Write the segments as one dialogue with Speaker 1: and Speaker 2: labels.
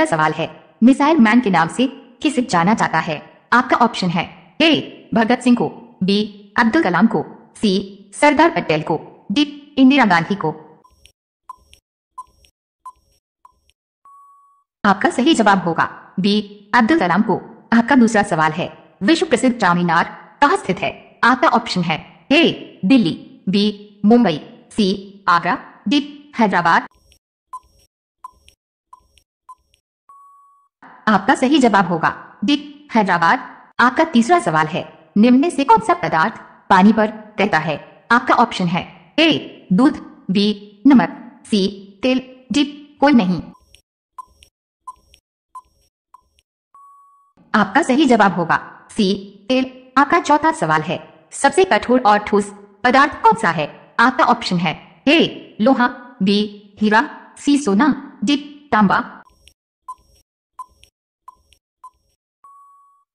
Speaker 1: पहला सवाल है मिसाइल मैन के नाम से किसे जाना जाता है आपका ऑप्शन है ए भगत सिंह को बी अब्दुल कलाम को सी सरदार पटेल को डी इंदिरा गांधी को आपका सही जवाब होगा बी अब्दुल कलाम को आपका दूसरा सवाल है विश्व प्रसिद्ध चामीनार कहाँ स्थित है आपका ऑप्शन है A Delhi B Mumbai C Agra D Hyderabad आपका सही जवाब होगा डी हैदराबाद आपका तीसरा सवाल है निम्न से कौन सा पदार्थ पानी पर रहता है आपका ऑप्शन है ए दूध बी नमक सी तेल डी कोई नहीं आपका सही जवाब होगा सी तेल आपका चौथा सवाल है सबसे कठोर और ठोस पदार्थ कौन सा है आपका ऑप्शन है ए लोहा बी हीरा सी सोना डी तांबा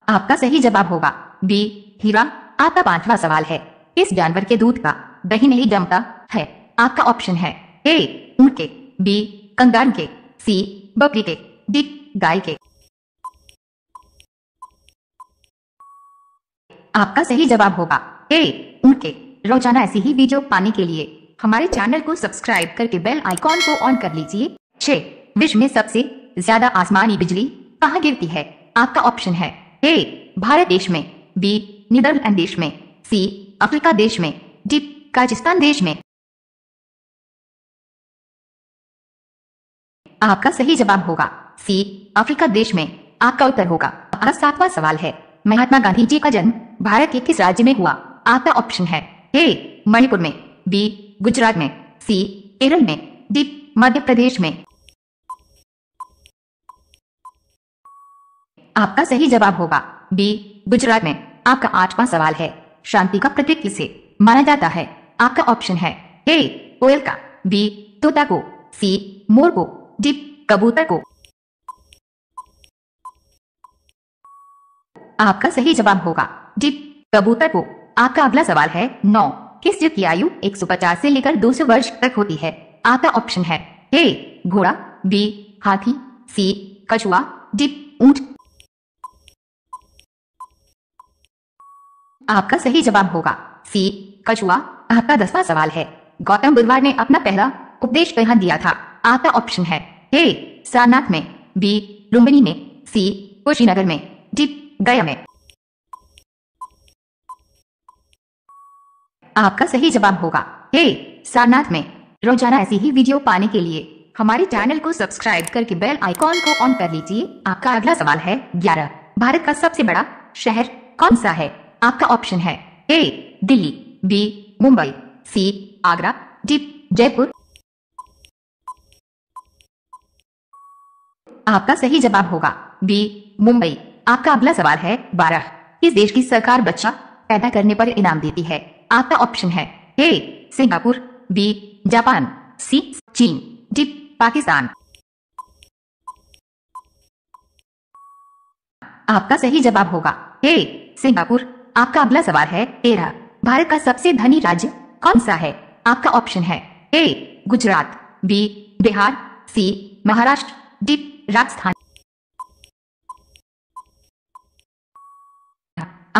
Speaker 1: आपका सही जवाब होगा बी हीरा आपका पांचवा सवाल है इस जानवर के दूध का दही नहीं जमता है आपका ऑप्शन है ए ऊंट के बी कंगारू के सी बकरी के डी गाय के आपका सही जवाब होगा ए ऊंट के रोजाना ऐसी ही वीडियो पाने के लिए हमारे चैनल को सब्सक्राइब करके बेल आइकॉन को ऑन कर लीजिए छह विश्व में सबसे ज्यादा आसमानी बिजली कहाँ गिरती है आपका ऑप्शन है ए भारत देश में बी नीदरलैंड देश में सी अफ्रीका देश में डी काजिस्तान देश में आपका सही जवाब होगा सी अफ्रीका देश में आपका उत्तर होगा आपका सातवां सवाल है महात्मा गांधी जी का जन्म भारत के किस राज्य में हुआ आपका ऑप्शन है ए मणिपुर में बी गुजरात में सी केरल में डी मध्य प्रदेश में आपका सही जवाब होगा बी गुजरात में आपका आठवां सवाल है शांति का प्रतीक किसे माना जाता है आपका ऑप्शन है ए कोयल का बी तोता को सी मोर को डी कबूतर को आपका सही जवाब होगा डी कबूतर को आपका अगला सवाल है नौ किस जीव की आयु 150 से लेकर 200 वर्ष तक होती है आपका ऑप्शन है ए घोड़ा बी हाथी सी कछुआ डी ऊंट आपका सही जवाब होगा सी कछुआ आपका दसवा सवाल है गौतम बुधवार ने अपना पहला उपदेश कहाँ तो दिया था आपका ऑप्शन है ए सारनाथ में बी लुम्बिनी में सी कुशीनगर में डी गया में आपका सही जवाब होगा हे सारनाथ में रोजाना ऐसी ही वीडियो पाने के लिए हमारे चैनल को सब्सक्राइब करके बेल आइकॉन को ऑन कर लीजिए आपका अगला सवाल है ग्यारह भारत का सबसे बड़ा शहर कौन सा है आपका ऑप्शन है A Delhi B Mumbai C Agra D Jaipur आपका सही जवाब होगा बी मुंबई आपका अगला सवाल है बारह किस देश की सरकार बच्चा पैदा करने पर इनाम देती है आपका ऑप्शन है A Singapore B Japan C चीन डी पाकिस्तान आपका सही जवाब होगा ए सिंगापुर आपका अगला सवाल है तेरह भारत का सबसे धनी राज्य कौन सा है आपका ऑप्शन है A Gujarat B Bihar C Maharashtra D Rajasthan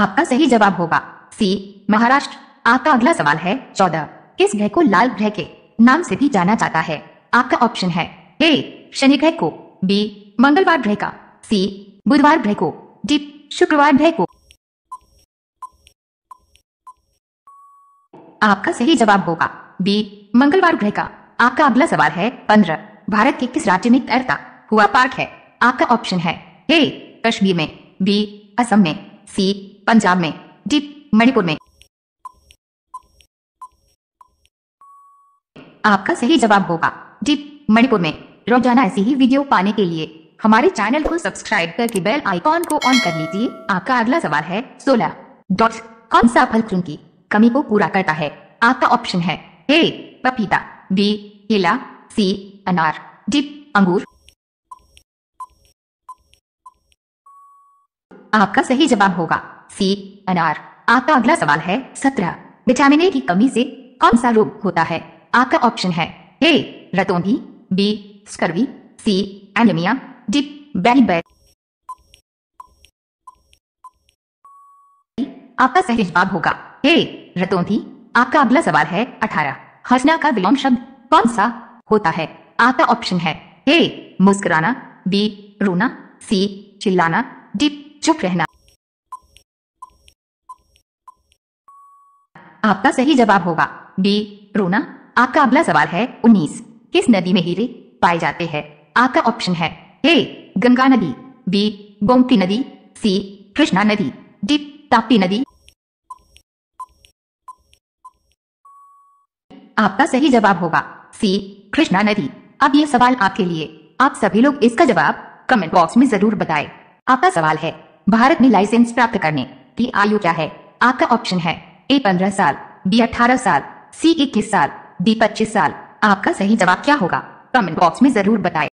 Speaker 1: आपका सही जवाब होगा सी महाराष्ट्र आपका अगला सवाल है चौदह किस ग्रह को लाल ग्रह के नाम से भी जाना जाता है आपका ऑप्शन है ए शनि ग्रह को बी मंगलवार ग्रह का सी बुधवार ग्रह को डी शुक्रवार ग्रह को आपका सही जवाब होगा बी मंगलवार ग्रह का आपका अगला सवाल है पंद्रह भारत के किस राज्य में तैरता हुआ पार्क है आपका ऑप्शन है ए कश्मीर में बी असम में सी पंजाब में डी मणिपुर में आपका सही जवाब होगा डी मणिपुर में रोजाना ऐसी ही वीडियो पाने के लिए हमारे चैनल को सब्सक्राइब करके बेल आइकॉन को ऑन कर लीजिए आपका अगला सवाल है सोलह डॉट कौन सा फल की कमी को पूरा करता है आपका ऑप्शन है ए पपीता बी केला सी अनार डी अंगूर आपका सही जवाब होगा सी अनार आपका अगला सवाल है सत्रह विटामिन ए की कमी से कौन सा रोग होता है आपका ऑप्शन है ए रतोंधी B scurvy C anaemia D beriberi आपका सही जवाब होगा हे रतोंधी आपका अगला सवाल है अठारह हंसना का विलोम शब्द कौन सा होता है आपका ऑप्शन है ए मुस्कुराना बी रोना सी चिल्लाना डी चुप रहना आपका सही जवाब होगा बी रोना आपका अगला सवाल है उन्नीस किस नदी में हीरे पाए जाते हैं आपका ऑप्शन है ए गंगा नदी बी गोमती नदी सी कृष्णा नदी डी ताप्ती नदी आपका सही जवाब होगा सी कृष्णा नदी अब ये सवाल आपके लिए आप सभी लोग इसका जवाब कमेंट बॉक्स में जरूर बताएं। आपका सवाल है भारत में लाइसेंस प्राप्त करने की आयु क्या है आपका ऑप्शन है ए पंद्रह साल बी अठारह साल सी इक्कीस साल डी पच्चीस साल आपका सही जवाब क्या होगा कमेंट बॉक्स में जरूर बताए